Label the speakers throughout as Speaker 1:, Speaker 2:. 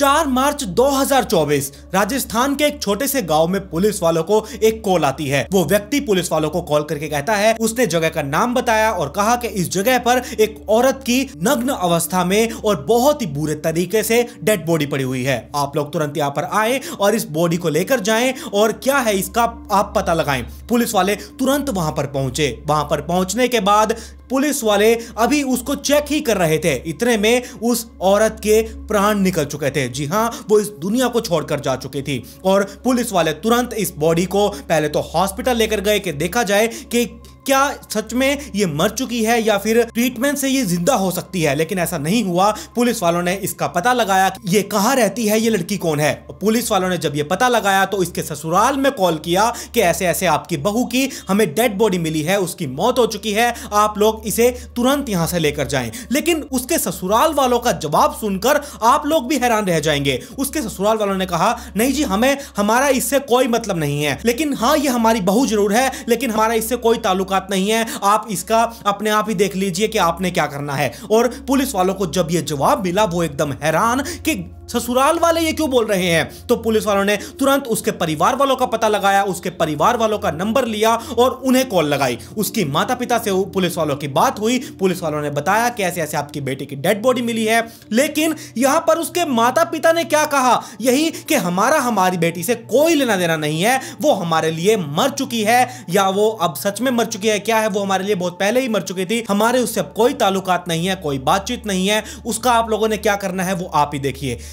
Speaker 1: चार मार्च 2024 राजस्थान के एक छोटे से गांव में पुलिस वालों को एक कॉल आती है वो व्यक्ति पुलिस वालों को कॉल करके कहता है उसने जगह का नाम बताया और कहा कि इस जगह पर एक औरत की नग्न अवस्था में और बहुत ही बुरे तरीके से डेड बॉडी पड़ी हुई है आप लोग तुरंत यहाँ पर आए और इस बॉडी को लेकर जाए और क्या है इसका आप पता लगाए पुलिस वाले तुरंत वहां पर पहुंचे वहां पर पहुंचने के बाद पुलिस वाले अभी उसको चेक ही कर रहे थे इतने में उस औरत के प्राण निकल चुके थे जी हाँ वो इस दुनिया को छोड़कर जा चुकी थी और पुलिस वाले तुरंत इस बॉडी को पहले तो हॉस्पिटल लेकर गए कि देखा जाए कि क्या सच में ये मर चुकी है या फिर ट्रीटमेंट से ये जिंदा हो सकती है लेकिन ऐसा नहीं हुआ पुलिस वालों ने इसका पता लगाया कि ये कहाँ रहती है ये लड़की कौन है पुलिस वालों ने जब ये पता लगाया तो इसके ससुराल में कॉल किया कि ऐसे ऐसे आपकी बहू की हमें डेड बॉडी मिली है उसकी मौत हो चुकी है आप लोग इसे तुरंत यहां से लेकर जाएं लेकिन उसके ससुराल वालों का जवाब सुनकर आप लोग भी हैरान रह जाएंगे उसके ससुराल वालों ने कहा नहीं जी हमें हमारा इससे कोई मतलब नहीं है लेकिन हाँ ये हमारी बहू जरूर है लेकिन हमारा इससे कोई ताल्लुका बात नहीं है आप इसका अपने आप ही देख लीजिए कि आपने क्या करना है और पुलिस वालों को जब यह जवाब मिला वो एकदम हैरान कि ससुराल वाले ये क्यों बोल रहे हैं तो पुलिस वालों ने तुरंत उसके परिवार वालों का पता लगाया उसके परिवार वालों का नंबर लिया और उन्हें कॉल लगाई उसकी माता पिता से पुलिस वालों की बात हुई पुलिस वालों ने बताया कि ऐसे ऐसे आपकी बेटी की डेड बॉडी मिली है लेकिन यहां पर उसके माता पिता ने क्या कहा यही कि हमारा हमारी बेटी से कोई लेना देना नहीं है वो हमारे लिए मर चुकी है या वो अब सच में मर चुकी है क्या है वो हमारे लिए बहुत पहले ही मर चुकी थी हमारे उससे कोई ताल्लुकात नहीं है कोई बातचीत नहीं है उसका आप लोगों ने क्या करना है वो आप ही देखिए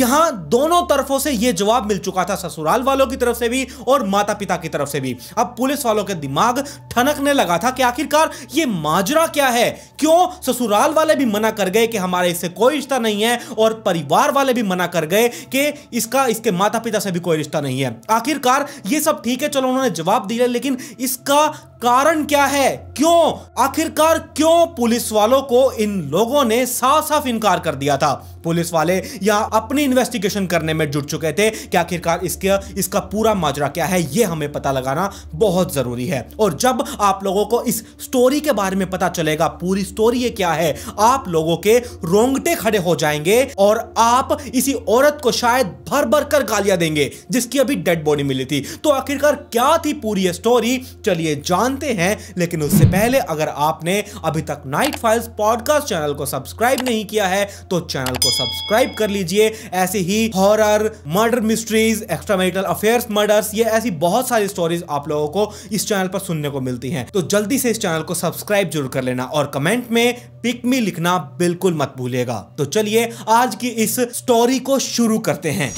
Speaker 1: यहां दोनों तरफों से यह जवाब मिल चुका था ससुराल वालों की तरफ से भी और माता पिता की तरफ से भी अब पुलिस वालों के दिमाग ठनकने लगा था कि आखिरकार ये माजरा क्या है क्यों ससुराल वाले भी मना कर गए कि हमारे इससे कोई रिश्ता नहीं है और परिवार वाले भी मना कर गए कि इसका इसके माता पिता से भी कोई रिश्ता नहीं है आखिरकार ये सब ठीक है चलो उन्होंने जवाब दिया लेकिन इसका कारण क्या है क्यों आखिरकार क्यों पुलिस वालों को इन लोगों ने साफ साफ इनकार कर दिया था पुलिस वाले या अपनी पूरी इन्वेस्टिगेशन करने में जुट चुके थे कि आखिरकार इसके इसका पूरा माजरा क्या है यह हमें पता लगाना बहुत ज़रूरी है और जब आप लोगों को इस स्टोरी के बारे में पता चलेगा पूरी स्टोरी ये क्या है आप लोगों के रोंगटे खड़े हो जाएंगे और आप इसी औरत को शायद भर भर कर गालियां देंगे जिसकी अभी डेड बॉडी मिली थी तो आखिरकार क्या थी पूरी स्टोरी चलिए जानते हैं लेकिन उससे पहले अगर आपने अभी तक नाइट फाइल्स पॉडकास्ट चैनल को सब्सक्राइब नहीं किया है तो चैनल को सब्सक्राइब कर लीजिए ऐसे ही horror murder mysteries extra marital affairs murders ये ऐसी बहुत सारी स्टोरीज आप लोगों को इस चैनल पर सुनने को मिलती हैं तो जल्दी से इस चैनल को सब्सक्राइब जरूर कर लेना और कमेंट में पिकमी लिखना बिल्कुल मत भूलेगा तो चलिए आज की इस स्टोरी को शुरू करते हैं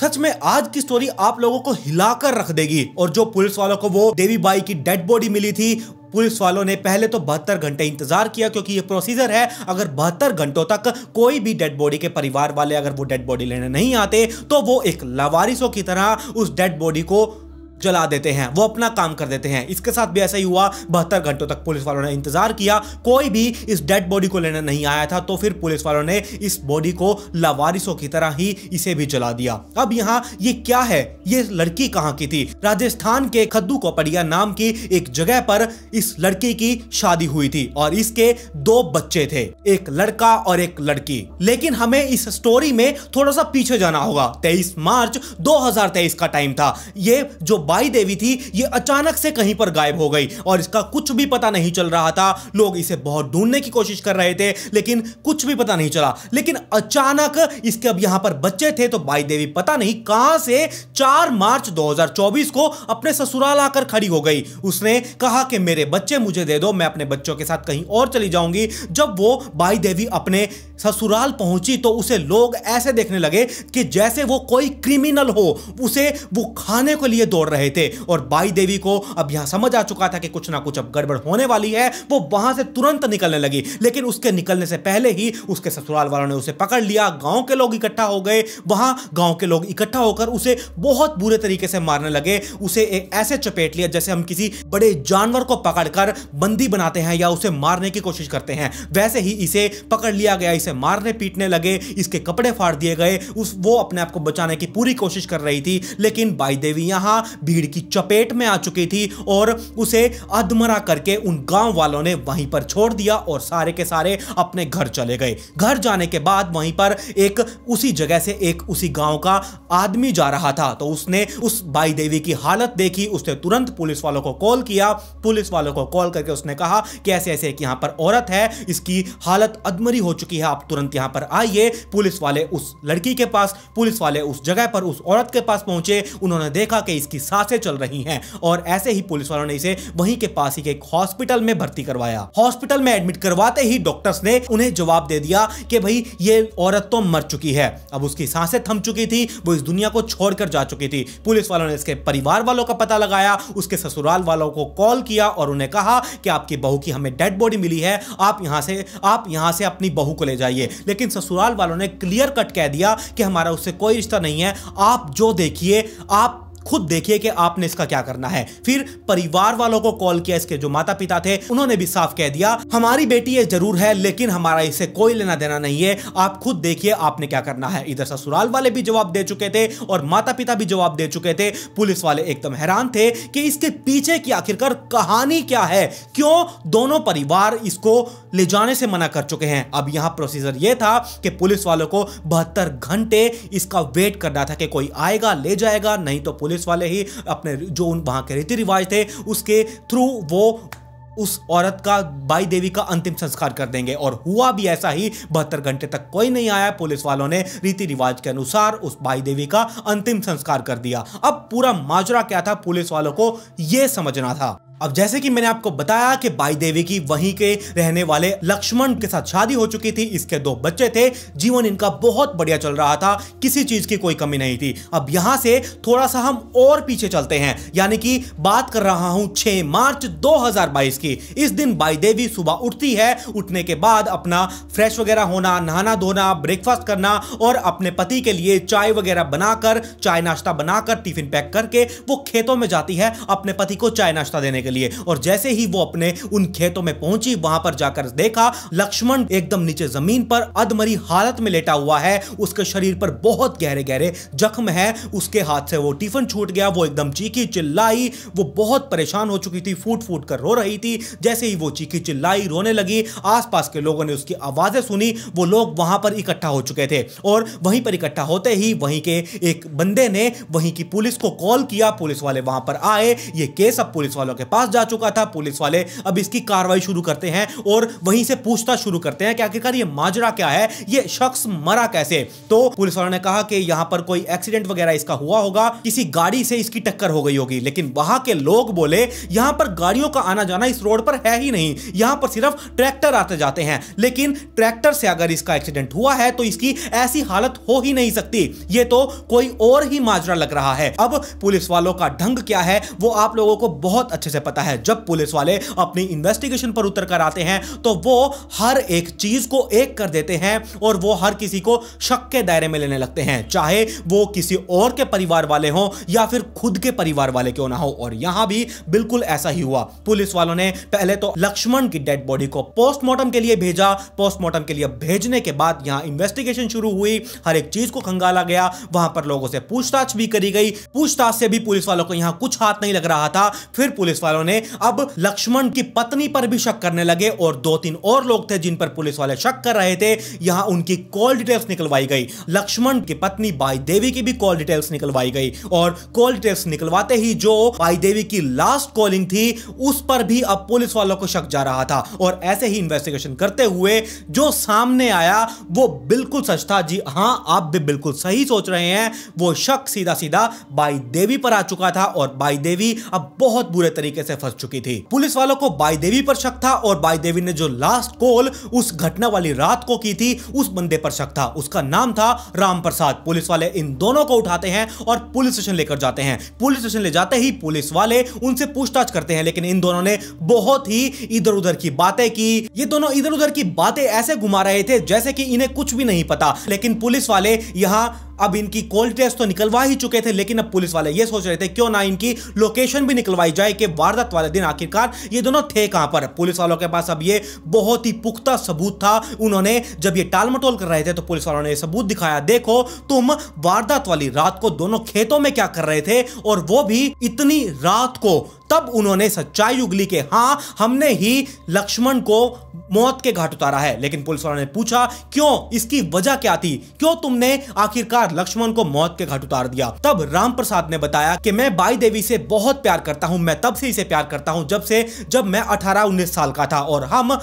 Speaker 1: सच में आज की स्टोरी आप लोगों को हिलाकर रख देगी और जो पुलिस वालों को वो देवी बाई की डेड बॉडी मिली थी पुलिस वालों ने पहले तो बहत्तर घंटे इंतजार किया क्योंकि ये प्रोसीजर है अगर बहत्तर घंटों तक कोई भी डेड बॉडी के परिवार वाले अगर वो डेड बॉडी लेने नहीं आते तो वो एक लवारिसों की तरह उस डेड बॉडी को जला देते हैं वो अपना काम कर देते हैं इसके साथ भी ऐसा ही हुआ बहत्तर घंटों तक पुलिस वालों ने इंतजार किया कोई भी इस डेड बॉडी को लेने नहीं आया था तो फिर पुलिस वालों ने इस बॉडी को लावारिसों की तरह ही इसे भी जला दिया अब यहाँ ये क्या है ये लड़की कहाँ की थी राजस्थान के खद्दू कोपड़िया नाम की एक जगह पर इस लड़की की शादी हुई थी और इसके दो बच्चे थे एक लड़का और एक लड़की लेकिन हमें इस स्टोरी में थोड़ा सा पीछे जाना होगा तेईस मार्च दो का टाइम था ये जो बाई देवी थी ये अचानक से कहीं पर गायब हो गई और इसका कुछ भी पता नहीं चल रहा था लोग इसे बहुत ढूंढने की कोशिश कर रहे थे लेकिन कुछ भी पता नहीं चला लेकिन अचानक इसके अब यहां पर बच्चे थे तो बाई देवी पता नहीं कहां से 4 मार्च 2024 को अपने ससुराल आकर खड़ी हो गई उसने कहा कि मेरे बच्चे मुझे दे दो मैं अपने बच्चों के साथ कहीं और चली जाऊंगी जब वो बाई देवी अपने ससुराल पहुंची तो उसे लोग ऐसे देखने लगे कि जैसे वो कोई क्रिमिनल हो उसे वो खाने के लिए दौड़ रहे थे और बाई देवी को अब यहां समझ आ चुका था कि कुछ ना कुछ अब गड़बड़ होने वाली है वो वहां से तुरंत निकलने लगी लेकिन उसके निकलने से पहले ही उसके ससुराल वालों ने उसे पकड़ लिया गांव के लोग इकट्ठा हो गए वहां गांव के लोग इकट्ठा होकर उसे बहुत बुरे तरीके से मारने लगे उसे एक ऐसे चपेट लिया जैसे हम किसी बड़े जानवर को पकड़कर बंदी बनाते हैं या उसे मारने की कोशिश करते हैं वैसे ही इसे पकड़ लिया गया इसे मारने पीटने लगे इसके कपड़े फाड़ दिए गए उस वो अपने आप को बचाने की पूरी कोशिश कर रही थी लेकिन बाई देवी यहां भीड़ की चपेट में आ चुकी थी और उसे अधमरा करके उन गांव वालों ने वहीं पर छोड़ दिया और सारे के सारे अपने घर चले गए घर जाने के बाद वहीं पर एक उसी जगह से एक उसी गांव का आदमी जा रहा था तो उसने उस बाई देवी की हालत देखी उसने तुरंत पुलिस वालों को कॉल किया पुलिस वालों को कॉल करके उसने कहा कि ऐसे ऐसे एक यहाँ पर औरत है इसकी हालत अधमरी हो चुकी है आप तुरंत यहाँ पर आइए पुलिस वाले उस लड़की के पास पुलिस वाले उस जगह पर उस औरत के पास पहुंचे उन्होंने देखा कि इसकी ठासे चल रही हैं और ऐसे ही पुलिस वालों ने इसे वहीं के पास ही के एक हॉस्पिटल में भर्ती करवाया हॉस्पिटल में एडमिट करवाते ही डॉक्टर्स ने उन्हें जवाब दे दिया कि भाई ये औरत तो मर चुकी है अब उसकी सांसें थम चुकी थी वो इस दुनिया को छोड़कर जा चुकी थी पुलिस वालों ने इसके परिवार वालों का पता लगाया उसके ससुराल वालों को कॉल किया और उन्हें कहा कि आपकी बहू की हमें डेड बॉडी मिली है आप यहाँ से आप यहाँ से अपनी बहू को ले जाइए लेकिन ससुराल वालों ने क्लियर कट कह दिया कि हमारा उससे कोई रिश्ता नहीं है आप जो देखिए आप खुद देखिए कि आपने इसका क्या करना है फिर परिवार वालों को कॉल किया इसके जो माता पिता थे उन्होंने भी साफ कह दिया हमारी बेटी ये जरूर है लेकिन हमारा इसे कोई लेना देना नहीं है आप खुद देखिए आपने क्या करना है इधर ससुराल वाले भी जवाब दे चुके थे और माता पिता भी जवाब दे चुके थे पुलिस वाले एकदम हैरान थे कि इसके पीछे की आखिरकार कहानी क्या है क्यों दोनों परिवार इसको ले जाने से मना कर चुके हैं अब यहां प्रोसीजर यह था कि पुलिस वालों को बहत्तर घंटे इसका वेट करना था कि कोई आएगा ले जाएगा नहीं तो पुलिस पुलिस वाले ही अपने जो वहाँ के रीति रिवाज थे उसके थ्रू वो उस औरत का बाई देवी का अंतिम संस्कार कर देंगे और हुआ भी ऐसा ही बहत्तर घंटे तक कोई नहीं आया पुलिस वालों ने रीति रिवाज के अनुसार उस बाई देवी का अंतिम संस्कार कर दिया अब पूरा माजरा क्या था पुलिस वालों को यह समझना था अब जैसे कि मैंने आपको बताया कि बाई देवी की वहीं के रहने वाले लक्ष्मण के साथ शादी हो चुकी थी इसके दो बच्चे थे जीवन इनका बहुत बढ़िया चल रहा था किसी चीज की कोई कमी नहीं थी अब यहां से थोड़ा सा हम और पीछे चलते हैं यानी कि बात कर रहा हूं 6 मार्च 2022 की इस दिन बाई देवी सुबह उठती है उठने के बाद अपना फ्रेश वगैरह होना नहाना धोना ब्रेकफास्ट करना और अपने पति के लिए चाय वगैरह बनाकर चाय नाश्ता बनाकर टिफिन पैक करके वो खेतों में जाती है अपने पति को चाय नाश्ता देने के लिए और जैसे ही वो अपने उन खेतों में पहुंची वहां पर जाकर देखा लक्ष्मण एकदम नीचे जमीन पर अधमरी हालत में लेटा हुआ है उसके शरीर पर बहुत गहरे गहरे जख्म है उसके हाथ से वो टिफिन छूट गया वो एकदम चीखी चिल्लाई वो बहुत परेशान हो चुकी थी फूट फूट कर रो रही थी जैसे ही वो चीखी चिल्लाई रोने लगी आसपास के लोगों ने उसकी आवाजें सुनी वो लोग वहां पर इकट्ठा हो चुके थे और वहीं पर इकट्ठा होते ही वहीं के एक बंदे ने वहीं की पुलिस को कॉल किया पुलिस वाले वहां पर आए ये केस अब पुलिस वालों के पास पास जा चुका था पुलिस वाले अब इसकी कार्रवाई शुरू करते हैं और वहीं से पूछताछ शुरू करते हैं कि आखिरकार ये माजरा क्या है ये शख्स मरा कैसे तो पुलिस वालों ने कहा कि यहां पर कोई एक्सीडेंट वगैरह इसका हुआ होगा किसी गाड़ी से इसकी टक्कर हो गई होगी लेकिन वहां के लोग बोले यहां पर गाड़ियों का आना जाना इस रोड पर है ही नहीं यहां पर सिर्फ ट्रैक्टर आते जाते हैं लेकिन ट्रैक्टर से अगर इसका एक्सीडेंट हुआ है तो इसकी ऐसी हालत हो ही नहीं सकती ये तो कोई और ही माजरा लग रहा है अब पुलिस वालों का ढंग क्या है वो आप लोगों को बहुत अच्छे से पता है जब पुलिस वाले अपनी इन्वेस्टिगेशन पर उतर कर आते हैं तो वो हर एक चीज को एक कर देते हैं और वो हर किसी को शक के दायरे में लेने लगते हैं चाहे वो किसी और के परिवार वाले हों या फिर खुद के परिवार वाले क्यों ना हो और यहां भी बिल्कुल ऐसा ही हुआ पुलिस वालों ने पहले तो लक्ष्मण की डेड बॉडी को पोस्टमार्टम के लिए भेजा पोस्टमार्टम के लिए भेजने के बाद यहां इन्वेस्टिगेशन शुरू हुई हर एक चीज को खंगाला गया वहां पर लोगों से पूछताछ भी करी गई पूछताछ से भी पुलिस वालों को यहां कुछ हाथ नहीं लग रहा था फिर पुलिस वालों वालों ने अब लक्ष्मण की पत्नी पर भी शक करने लगे और दो तीन और लोग थे जिन पर पुलिस वाले शक कर रहे थे यहां उनकी कॉल डिटेल्स निकलवाई गई लक्ष्मण की पत्नी बाई देवी की भी कॉल डिटेल्स निकलवाई गई और कॉल डिटेल्स निकलवाते ही जो बाई देवी की लास्ट कॉलिंग थी उस पर भी अब पुलिस वालों को शक जा रहा था और ऐसे ही इन्वेस्टिगेशन करते हुए जो सामने आया वो बिल्कुल सच था जी हाँ आप भी बिल्कुल सही सोच रहे हैं वो शक सीधा सीधा बाई देवी पर आ चुका था और बाई देवी अब बहुत बुरे तरीके से फंस चुकी थी पुलिस वालों को बाई देवी पर शक था और बाई देवी ने जो लास्ट कॉल उस घटना वाली रात को की थी उस बंदे पर शक था उसका नाम था राम प्रसाद पुलिस वाले इन दोनों को उठाते हैं और पुलिस स्टेशन लेकर जाते हैं पुलिस स्टेशन ले जाते ही पुलिस वाले उनसे पूछताछ करते हैं लेकिन इन दोनों ने बहुत ही इधर उधर की बातें की ये दोनों इधर उधर की बातें ऐसे घुमा रहे थे जैसे कि इन्हें कुछ भी नहीं पता लेकिन पुलिस वाले यहाँ अब इनकी कोल्ड टेस्ट तो निकलवा ही चुके थे लेकिन अब पुलिस वाले ये सोच रहे थे क्यों ना इनकी लोकेशन भी निकलवाई जाए कि वारदात वाले दिन आखिरकार ये दोनों थे कहां पर पुलिस वालों के पास अब ये बहुत ही पुख्ता सबूत था उन्होंने जब ये टालमटोल कर रहे थे तो पुलिस वालों ने सबूत दिखाया देखो तुम वारदात वाली रात को दोनों खेतों में क्या कर रहे थे और वो भी इतनी रात को तब उन्होंने सच्चाई उगली के हां हमने ही लक्ष्मण को मौत के घाट उतारा है लेकिन पुलिस वालों ने पूछा क्यों इसकी वजह क्या थी क्यों तुमने आखिरकार लक्ष्मण को मौत के घाट उतार दिया तब राम प्रसाद ने बताया कि मैं बाई देवी से बहुत प्यार करता हूं मैं तब से इसे प्यार करता हूं जब से जब मैं अठारह उन्नीस साल का था और हम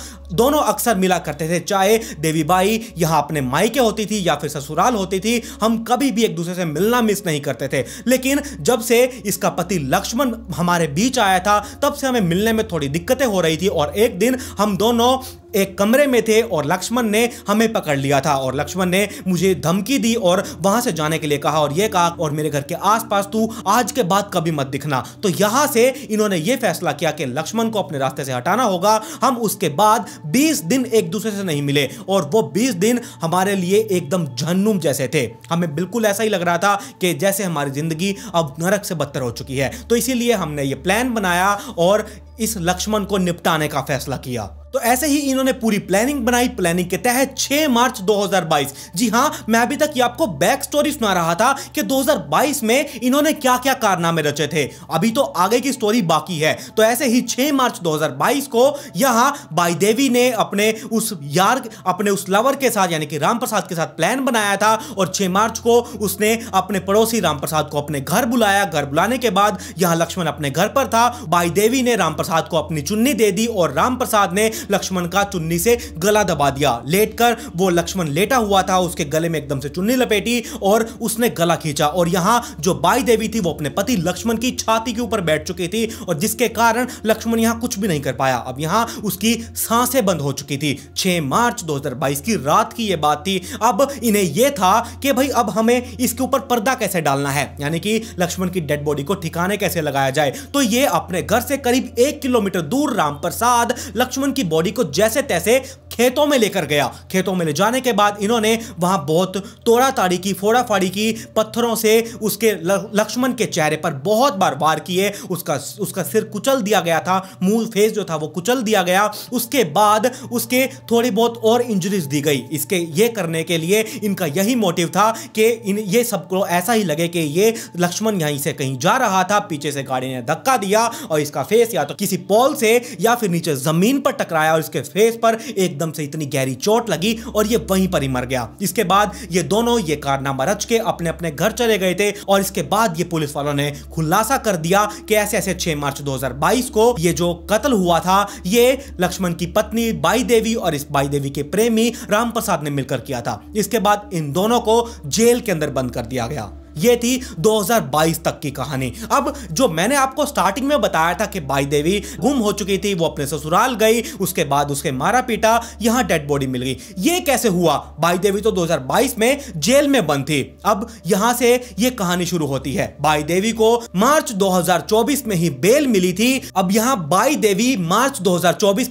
Speaker 1: दोनों अक्सर मिला करते थे चाहे देवी बाई यहां अपने मायके होती थी या फिर ससुराल होती थी हम कभी भी एक दूसरे से मिलना मिस नहीं करते थे लेकिन जब से इसका पति लक्ष्मण हमारे बीच बीच आया था तब से हमें मिलने में थोड़ी दिक्कतें हो रही थी और एक दिन हम दोनों एक कमरे में थे और लक्ष्मण ने हमें पकड़ लिया था और लक्ष्मण ने मुझे धमकी दी और वहां से जाने के लिए कहा और ये कहा और मेरे घर के आसपास तू आज के बाद कभी मत दिखना तो यहां से इन्होंने ये फैसला किया कि लक्ष्मण को अपने रास्ते से हटाना होगा हम उसके बाद 20 दिन एक दूसरे से नहीं मिले और वो बीस दिन हमारे लिए एकदम झन्नुम जैसे थे हमें बिल्कुल ऐसा ही लग रहा था कि जैसे हमारी ज़िंदगी अब नरक से बदतर हो चुकी है तो इसीलिए हमने ये प्लान बनाया और इस लक्ष्मण को निपटाने का फैसला किया तो ऐसे ही इन्होंने पूरी प्लानिंग बनाई प्लानिंग के तहत 6 मार्च 2022 जी हाँ मैं अभी तक ये आपको बैक स्टोरी सुना रहा था कि 2022 में इन्होंने क्या क्या कारनामे रचे थे अभी तो आगे की स्टोरी बाकी है तो ऐसे ही 6 मार्च 2022 को यहाँ देवी ने अपने उस यार अपने उस लवर के साथ यानी कि राम प्रसाद के साथ प्लान बनाया था और छह मार्च को उसने अपने पड़ोसी राम प्रसाद को अपने घर बुलाया घर बुलाने के बाद यहाँ लक्ष्मण अपने घर पर था बाई देवी ने राम प्रसाद को अपनी चुन्नी दे दी और राम प्रसाद ने लक्ष्मण का चुन्नी से गला दबा दिया लेट कर वो लक्ष्मण लेटा हुआ था उसके गले में एकदम से चुन्नी लपेटी और उसने गला खींचा और यहां जो बाई देवी थी वो अपने पति लक्ष्मण की छाती के ऊपर बैठ चुकी थी और जिसके कारण लक्ष्मण यहां कुछ भी नहीं कर पाया अब यहां उसकी सांसें बंद हो चुकी थी 6 मार्च 2022 की रात की ये बात थी अब इन्हें यह था कि भाई अब हमें इसके ऊपर पर्दा कैसे डालना है यानी कि लक्ष्मण की डेड बॉडी को ठिकाने कैसे लगाया जाए तो ये अपने घर से करीब एक किलोमीटर दूर राम प्रसाद लक्ष्मण की बॉडी को जैसे तैसे खेतों में लेकर गया खेतों में ले जाने के बाद इन्होंने वहाँ बहुत तोड़ाताड़ी की फोड़ा फाड़ी की पत्थरों से उसके लक्ष्मण के चेहरे पर बहुत बार वार किए उसका उसका सिर कुचल दिया गया था मूल फेस जो था वो कुचल दिया गया उसके बाद उसके थोड़ी बहुत और इंजरीज दी गई इसके ये करने के लिए इनका यही मोटिव था कि इन ये सबको ऐसा ही लगे कि ये लक्ष्मण यहीं से कहीं जा रहा था पीछे से गाड़ी ने धक्का दिया और इसका फेस या तो किसी पोल से या फिर नीचे जमीन पर टकराया और इसके फेस पर एकदम एकदम से इतनी गहरी चोट लगी और ये वहीं पर ही मर गया इसके बाद ये दोनों ये कारनामा रच के अपने अपने घर चले गए थे और इसके बाद ये पुलिस वालों ने खुलासा कर दिया कि ऐसे ऐसे 6 मार्च 2022 को ये जो कत्ल हुआ था ये लक्ष्मण की पत्नी बाई देवी और इस बाई देवी के प्रेमी राम ने मिलकर किया था इसके बाद इन दोनों को जेल के अंदर बंद कर दिया गया ये थी 2022 तक की कहानी अब जो मैंने आपको स्टार्टिंग में बताया था कि बाई देवी गुम हो चुकी थी वो अपने ससुराल गई उसके बाद उसके मारा पीटा यहाँ डेड बॉडी मिल गई ये कैसे हुआ बाई देवी तो 2022 में जेल में बंद थी अब यहाँ से ये कहानी शुरू होती है बाई देवी को मार्च 2024 में ही बेल मिली थी अब यहाँ बाई देवी मार्च दो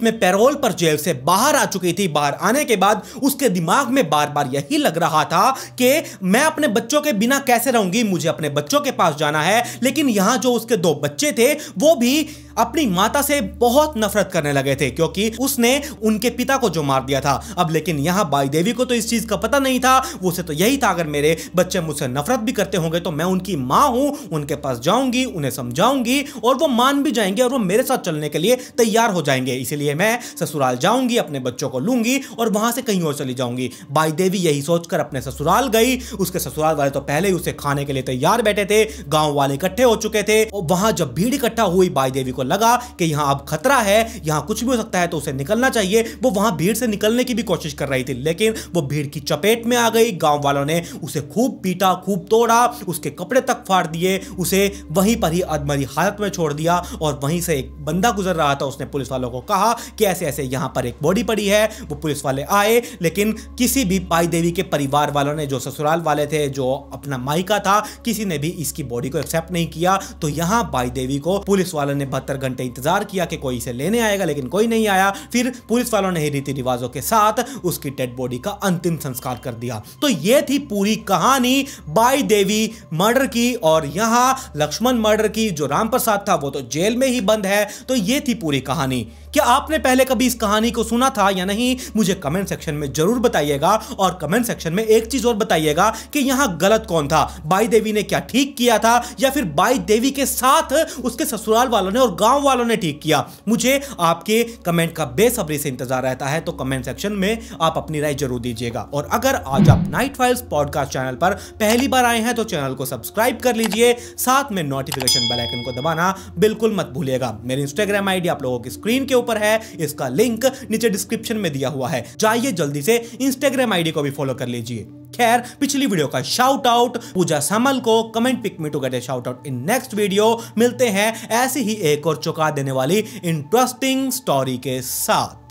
Speaker 1: में पेरोल पर जेल से बाहर आ चुकी थी बाहर आने के बाद उसके दिमाग में बार बार यही लग रहा था कि मैं अपने बच्चों के बिना कैसे रहूंगी मुझे अपने बच्चों के पास जाना है लेकिन यहां जो उसके दो बच्चे थे वो भी अपनी माता से बहुत नफरत करने लगे थे क्योंकि उसने उनके पिता को जो मार दिया था अब लेकिन यहां बाई देवी को तो इस चीज का पता नहीं था उसे तो यही था अगर मेरे बच्चे मुझसे नफरत भी करते होंगे तो मैं उनकी माँ हूं उनके पास जाऊंगी उन्हें समझाऊंगी और वो मान भी जाएंगे और वो मेरे साथ चलने के लिए तैयार हो जाएंगे इसीलिए मैं ससुराल जाऊंगी अपने बच्चों को लूंगी और वहां से कहीं और चली जाऊंगी बाई देवी यही सोचकर अपने ससुराल गई उसके ससुराल वाले तो पहले ही उसे खाने के लिए तैयार बैठे थे गांव वाले इकट्ठे हो चुके थे वहां जब भीड़ इकट्ठा हुई बाई देवी को को लगा कि यहां अब खतरा है यहां कुछ भी हो सकता है तो उसे निकलना चाहिए वो वहां भीड़ से निकलने की भी कोशिश कर रही थी लेकिन वो भीड़ की चपेट में आ गई गांव वालों ने उसे खूब पीटा खूब तोड़ा उसके कपड़े तक फाड़ दिए उसे वहीं पर ही अधमरी हालत में छोड़ दिया और वहीं से एक बंदा गुजर रहा था उसने पुलिस वालों को कहा कि ऐसे ऐसे यहां पर एक बॉडी पड़ी है वो पुलिस वाले आए लेकिन किसी भी पाई देवी के परिवार वालों ने जो ससुराल वाले थे जो अपना माइका था किसी ने भी इसकी बॉडी को एक्सेप्ट नहीं किया तो यहां बाई देवी को पुलिस वालों ने बदतर बहत्तर घंटे इंतजार किया कि कोई इसे लेने आएगा लेकिन कोई नहीं आया फिर पुलिस वालों ने रीति रिवाजों के साथ उसकी डेड बॉडी का अंतिम संस्कार कर दिया तो यह थी पूरी कहानी बाई देवी मर्डर की और यहां लक्ष्मण मर्डर की जो राम प्रसाद था वो तो जेल में ही बंद है तो यह थी पूरी कहानी क्या आपने पहले कभी इस कहानी को सुना था या नहीं मुझे कमेंट सेक्शन में जरूर बताइएगा और कमेंट सेक्शन में एक चीज और बताइएगा कि यहां गलत कौन था बाई देवी ने क्या ठीक किया था या फिर बाई देवी के साथ उसके ससुराल वालों ने और गांव वालों ने ठीक किया मुझे आपके कमेंट का बेसब्री से इंतजार रहता है तो कमेंट सेक्शन में आप अपनी राय जरूर दीजिएगा और अगर आज आप नाइट फाइल्स पॉडकास्ट चैनल पर पहली बार आए हैं तो चैनल को सब्सक्राइब कर लीजिए साथ में नोटिफिकेशन बेलाइकन को दबाना बिल्कुल मत भूलिएगा मेरी इंस्टाग्राम आईडी आप लोगों की स्क्रीन के ऊपर है इसका लिंक नीचे डिस्क्रिप्शन में दिया हुआ है जाइए जल्दी से इंस्टाग्राम आईडी को भी फॉलो कर लीजिए खैर पिछली वीडियो का शाउट आउट पूजा समल को कमेंट पिक में to get shout out in next video मिलते हैं ऐसी ही एक और चुका देने वाली इंटरेस्टिंग स्टोरी के साथ